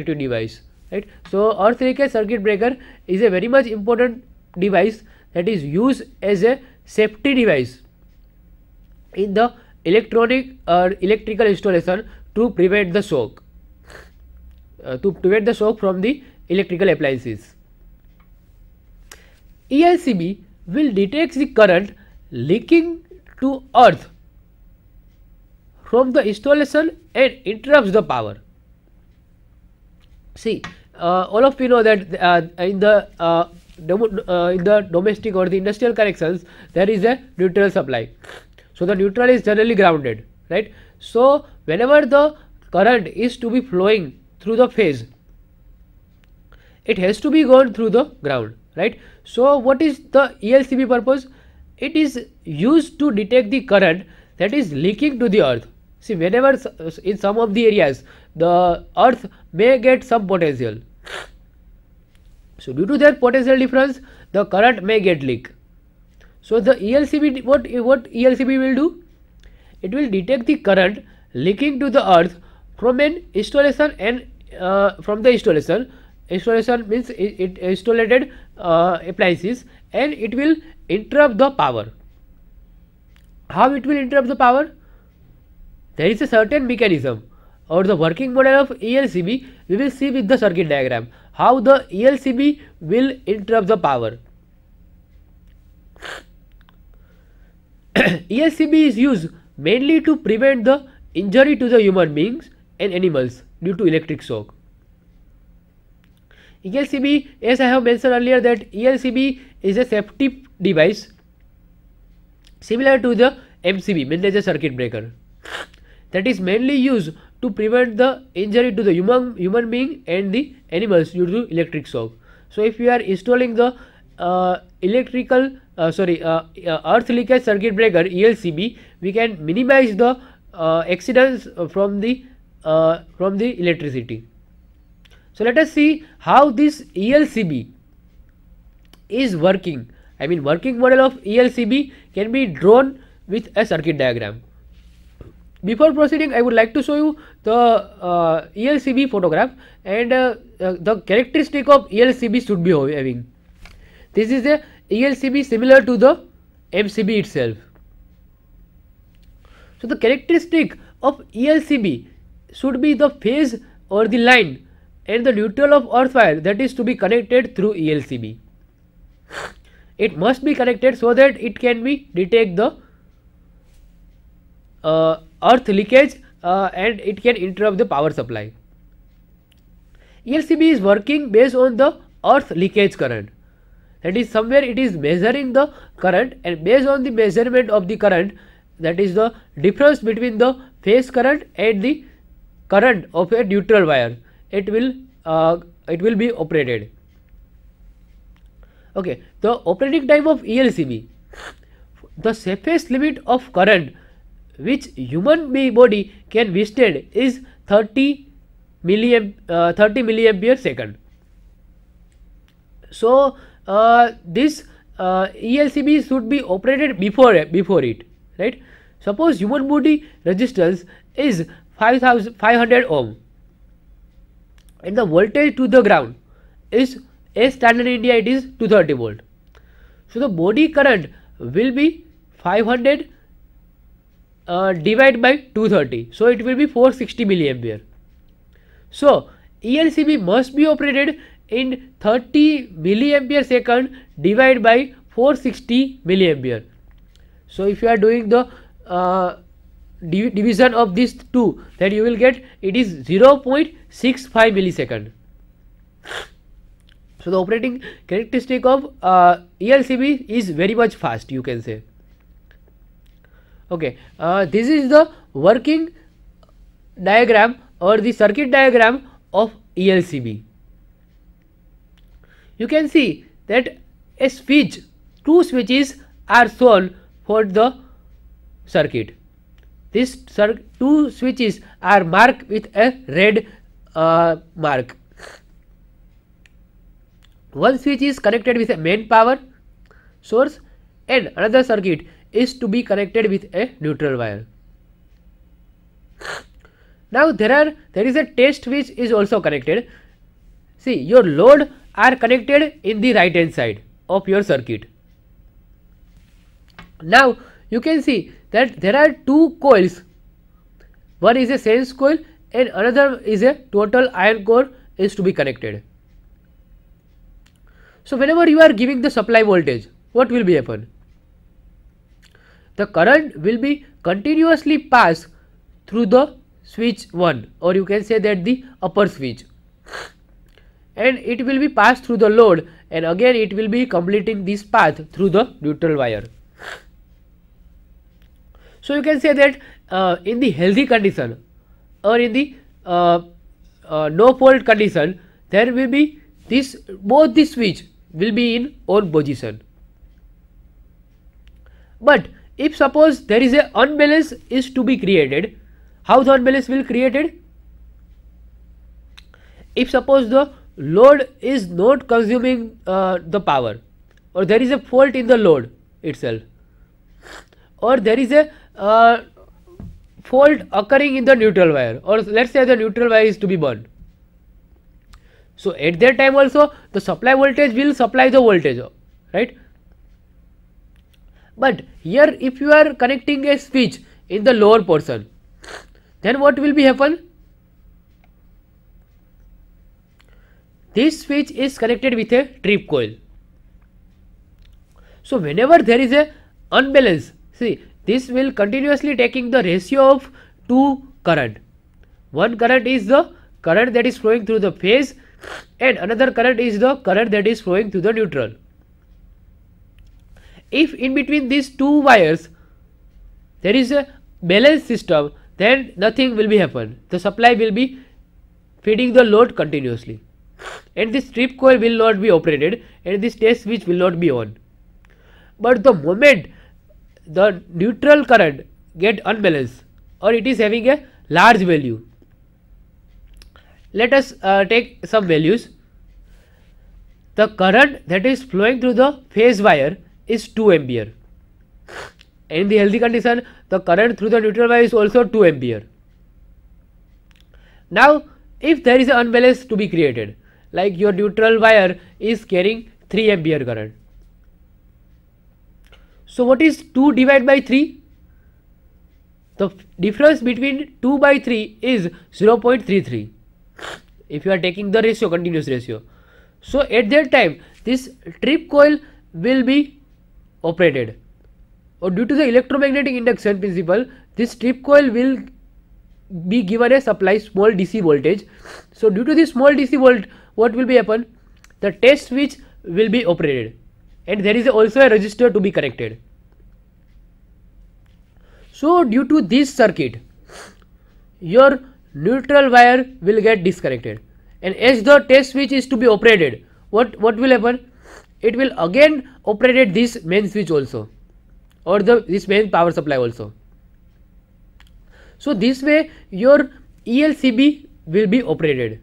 device right so earth 3 circuit breaker is a very much important device that is used as a safety device in the electronic or uh, electrical installation to prevent the shock uh, to prevent the shock from the electrical appliances EICB will detect the current leaking to earth from the installation and interrupts the power See, uh, all of you know that uh, in the uh, uh, in the domestic or the industrial connections there is a neutral supply. So the neutral is generally grounded, right? So whenever the current is to be flowing through the phase, it has to be gone through the ground, right? So what is the ELCB purpose? It is used to detect the current that is leaking to the earth. See, whenever in some of the areas the earth may get some potential. So due to that potential difference, the current may get leak. So the ELCB, what, what ELCB will do? It will detect the current leaking to the earth from an installation and uh, from the installation. Installation means it, it installed uh, appliances and it will interrupt the power. How it will interrupt the power? There is a certain mechanism or the working model of ELCB, we will see with the circuit diagram how the ELCB will interrupt the power. ELCB is used mainly to prevent the injury to the human beings and animals due to electric shock. ELCB, as I have mentioned earlier that ELCB is a safety device similar to the MCB, means circuit breaker that is mainly used to prevent the injury to the human, human being and the animals due to electric shock. So if you are installing the uh, electrical uh, sorry uh, uh earth leakage circuit breaker ELCB we can minimize the uh, accidents from the uh, from the electricity. So let us see how this ELCB is working. I mean working model of ELCB can be drawn with a circuit diagram. Before proceeding, I would like to show you the uh, ELCB photograph and uh, uh, the characteristic of ELCB should be having. This is a ELCB similar to the MCB itself. So, the characteristic of ELCB should be the phase or the line and the neutral of earth wire that is to be connected through ELCB. It must be connected so that it can be detect the uh, earth leakage uh, and it can interrupt the power supply. ELCB is working based on the earth leakage current that is somewhere it is measuring the current and based on the measurement of the current that is the difference between the phase current and the current of a neutral wire it will uh, it will be operated okay the operating time of elcb the safest limit of current which human body can withstand is 30 milliamp uh, 30 milliampere second so uh, this uh, elcb should be operated before before it right suppose human body resistance is 5500 ohm and the voltage to the ground is a standard india it is 230 volt so the body current will be 500 uh, divide by 230 so it will be 460 milliampere so ELCB must be operated in 30 milliampere second divided by 460 milliampere so if you are doing the uh, div division of these two then you will get it is 0.65 millisecond so the operating characteristic of uh, ELCB is very much fast you can say okay uh, this is the working diagram or the circuit diagram of ELCB you can see that a switch two switches are shown for the circuit these two switches are marked with a red uh, mark one switch is connected with a main power source and another circuit is to be connected with a neutral wire. Now there are there is a test which is also connected. See your load are connected in the right hand side of your circuit. Now you can see that there are two coils. One is a sense coil and another is a total iron core is to be connected. So whenever you are giving the supply voltage, what will be happen? the current will be continuously passed through the switch 1 or you can say that the upper switch and it will be passed through the load and again it will be completing this path through the neutral wire. So you can say that uh, in the healthy condition or in the uh, uh, no fault condition there will be this both the switch will be in on position. But if suppose there is a unbalance is to be created how the unbalance will created if suppose the load is not consuming uh, the power or there is a fault in the load itself or there is a uh, fault occurring in the neutral wire or let's say the neutral wire is to be burned so at that time also the supply voltage will supply the voltage right but here if you are connecting a switch in the lower portion, then what will be happen? This switch is connected with a trip coil. So whenever there is a unbalance, see this will continuously taking the ratio of two current. One current is the current that is flowing through the phase and another current is the current that is flowing through the neutral if in between these two wires there is a balance system then nothing will be happen the supply will be feeding the load continuously and this strip coil will not be operated and this test switch will not be on but the moment the neutral current get unbalanced or it is having a large value let us uh, take some values the current that is flowing through the phase wire is 2 ampere. In the healthy condition, the current through the neutral wire is also 2 ampere. Now, if there is an unbalance to be created, like your neutral wire is carrying 3 ampere current. So, what is 2 divided by 3? The difference between 2 by 3 is 0.33 if you are taking the ratio continuous ratio. So, at that time this trip coil will be operated. Or oh, due to the electromagnetic induction principle, this strip coil will be given a supply small DC voltage. So due to this small DC volt, what will be happen? The test switch will be operated and there is also a resistor to be connected. So due to this circuit, your neutral wire will get disconnected and as the test switch is to be operated, what, what will happen? it will again operate at this main switch also or the this main power supply also. So this way your ELCB will be operated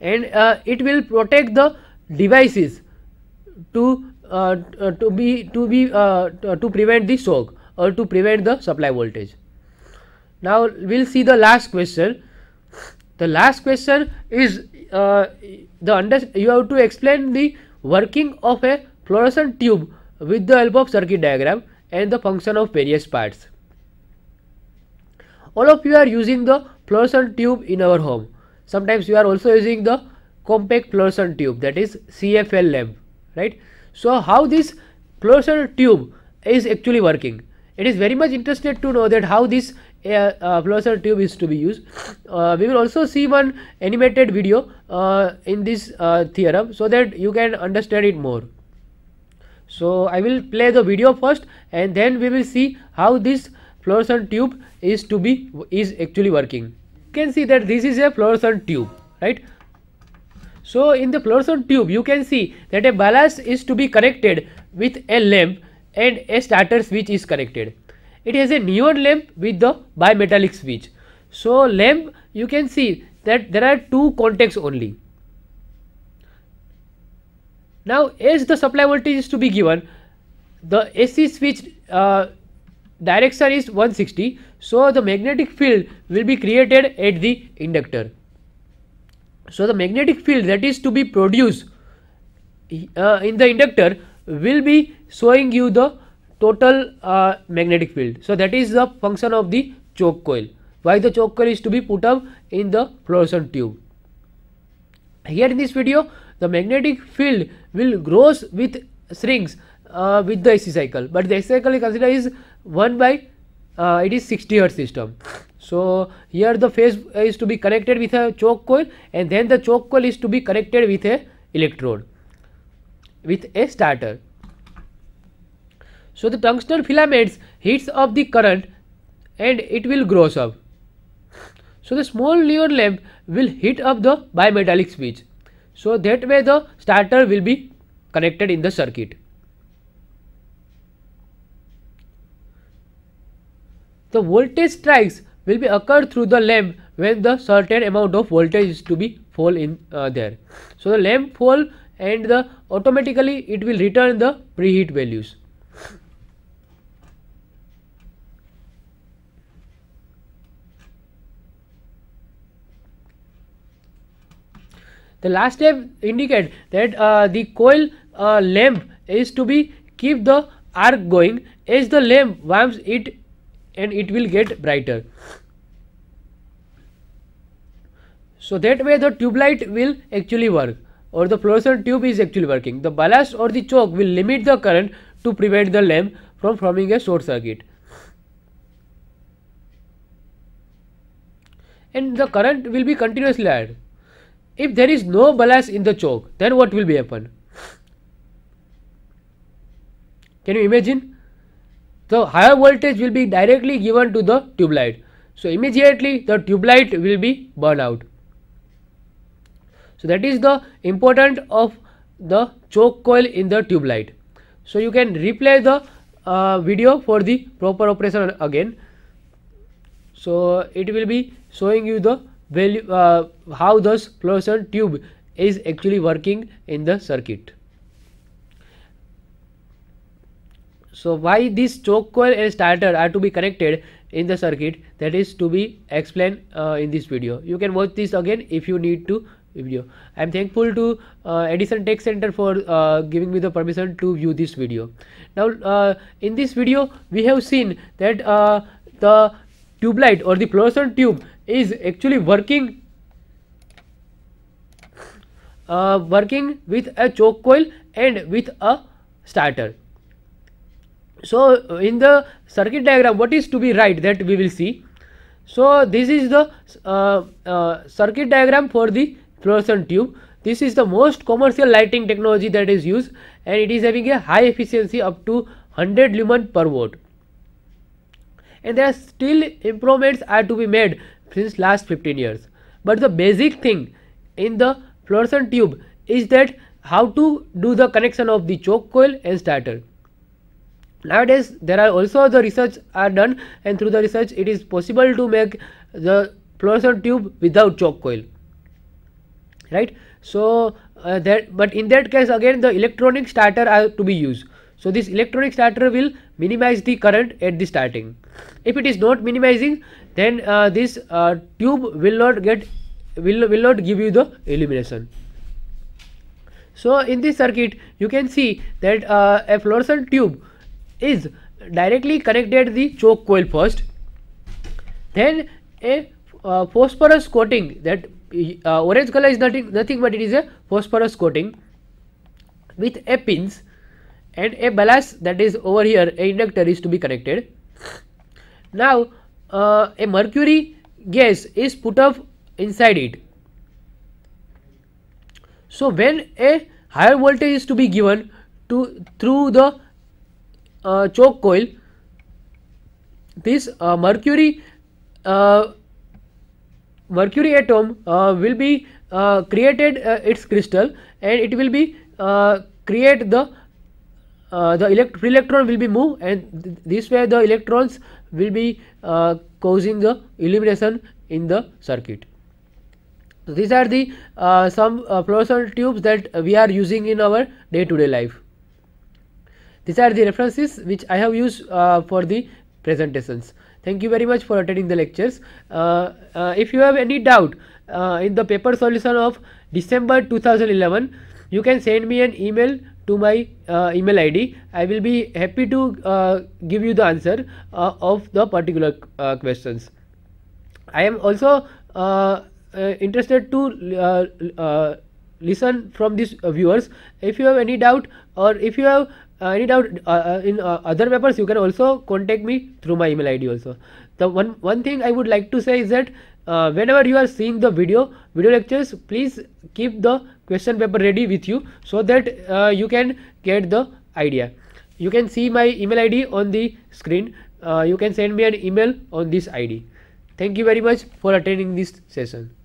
and uh, it will protect the devices to uh, uh to be to be uh, uh, to prevent the shock or to prevent the supply voltage. Now we'll see the last question. The last question is uh, the under you have to explain the working of a fluorescent tube with the help of circuit diagram and the function of various parts. All of you are using the fluorescent tube in our home. Sometimes you are also using the compact fluorescent tube that is CFL lamp, right? So how this fluorescent tube is actually working? it is very much interested to know that how this uh, uh, tube is to be used. Uh, we will also see one animated video uh, in this uh, theorem so that you can understand it more. So I will play the video first and then we will see how this fluorescent tube is to be is actually working. You can see that this is a fluorescent tube right. So in the fluorescent tube you can see that a ballast is to be connected with a lamp and a starter switch is connected. It has a neon lamp with the bimetallic switch. So, lamp you can see that there are two contacts only. Now, as the supply voltage is to be given, the AC switch uh, direction is 160. So, the magnetic field will be created at the inductor. So, the magnetic field that is to be produced uh, in the inductor will be showing you the total uh, magnetic field. So, that is the function of the choke coil. Why the choke coil is to be put up in the fluorescent tube. Here in this video, the magnetic field will grows with shrinks uh, with the AC cycle, but the AC cycle considered is 1 by uh, it is 60 hertz system. So here the phase is to be connected with a choke coil and then the choke coil is to be connected with a electrode with a starter. So the tungsten filaments heats up the current and it will grow up. So the small neon lamp will heat up the bimetallic switch. So that way the starter will be connected in the circuit. The voltage strikes will be occur through the lamp when the certain amount of voltage is to be fall in uh, there. So the lamp fall and the automatically it will return the preheat values the last step indicate that uh, the coil uh, lamp is to be keep the arc going as the lamp warms it and it will get brighter so that way the tube light will actually work or the fluorescent tube is actually working. The ballast or the choke will limit the current to prevent the lamp from forming a short circuit. And the current will be continuously added. If there is no ballast in the choke, then what will be happen? Can you imagine? The higher voltage will be directly given to the tube light. So, immediately the tube light will be burned out. So that is the important of the choke coil in the tube light. So you can replay the uh, video for the proper operation again. So it will be showing you the value uh, how this fluorescent tube is actually working in the circuit. So why this choke coil and starter are to be connected in the circuit that is to be explained uh, in this video. You can watch this again if you need to video i am thankful to uh, edison tech center for uh, giving me the permission to view this video now uh, in this video we have seen that uh, the tube light or the fluorescent tube is actually working uh, working with a choke coil and with a starter so uh, in the circuit diagram what is to be right that we will see so this is the circuit diagram for the fluorescent tube. This is the most commercial lighting technology that is used and it is having a high efficiency up to 100 lumen per watt. And there are still improvements are to be made since last 15 years. But the basic thing in the fluorescent tube is that how to do the connection of the choke coil and starter. Nowadays there are also the research are done and through the research it is possible to make the fluorescent tube without choke coil right so uh, that but in that case again the electronic starter are to be used so this electronic starter will minimize the current at the starting if it is not minimizing then uh, this uh, tube will not get will will not give you the illumination so in this circuit you can see that uh, a fluorescent tube is directly connected the choke coil first then a uh, phosphorus coating that uh, orange color is nothing, nothing but it is a phosphorus coating with a pins and a ballast that is over here a inductor is to be connected. Now uh, a mercury gas is put up inside it. So when a higher voltage is to be given to through the uh, choke coil this uh, mercury uh, mercury atom uh, will be uh, created uh, its crystal and it will be create the uh, the electron will be move and th this way the electrons will be uh, causing the illumination in the circuit. So, these are the uh, some fluorescent tubes that we are using in our day to day life. These are the references which I have used for the presentations. Thank you very much for attending the lectures. Uh, uh, if you have any doubt uh, in the paper solution of December 2011, you can send me an email to my uh, email ID. I will be happy to uh, give you the answer of the particular questions. I am also interested to listen from these viewers if you have any doubt or if you have uh, any doubt uh, uh, in other papers you can also contact me through my email id also the one one thing i would like to say is that uh, whenever you are seeing the video video lectures please keep the question paper ready with you so that uh, you can get the idea you can see my email id on the screen uh, you can send me an email on this id thank you very much for attending this session